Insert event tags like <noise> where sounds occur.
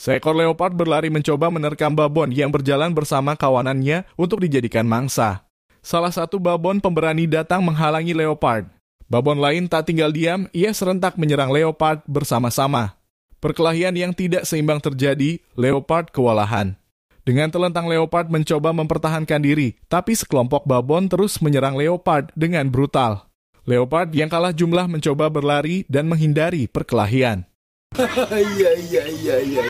Seekor leopard berlari mencoba menerkam babon yang berjalan bersama kawanannya untuk dijadikan mangsa. Salah satu babon pemberani datang menghalangi leopard. Babon lain tak tinggal diam, ia serentak menyerang leopard bersama-sama. Perkelahian yang tidak seimbang terjadi, leopard kewalahan. Dengan telentang leopard mencoba mempertahankan diri, tapi sekelompok babon terus menyerang leopard dengan brutal. Leopard yang kalah jumlah mencoba berlari dan menghindari perkelahian. <laughs> Iya, iya, iya, iya.